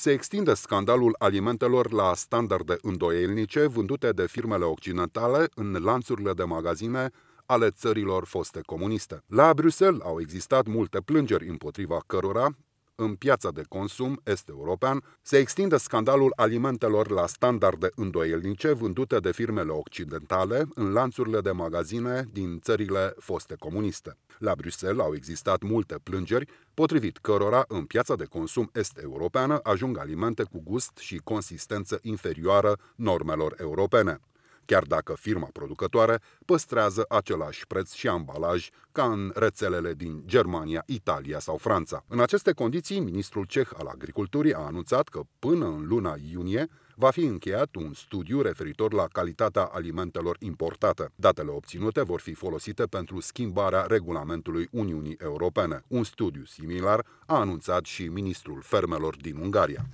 se extinde scandalul alimentelor la standarde îndoielnice vândute de firmele occidentale în lanțurile de magazine ale țărilor foste comuniste. La Bruxelles au existat multe plângeri împotriva cărora în piața de consum est-european, se extinde scandalul alimentelor la standarde îndoielnice vândute de firmele occidentale în lanțurile de magazine din țările foste comuniste. La Bruxelles au existat multe plângeri, potrivit cărora în piața de consum est-europeană ajung alimente cu gust și consistență inferioară normelor europene chiar dacă firma producătoare păstrează același preț și ambalaj ca în rețelele din Germania, Italia sau Franța. În aceste condiții, ministrul ceh al agriculturii a anunțat că până în luna iunie va fi încheiat un studiu referitor la calitatea alimentelor importate. Datele obținute vor fi folosite pentru schimbarea regulamentului Uniunii Europene. Un studiu similar a anunțat și ministrul fermelor din Ungaria.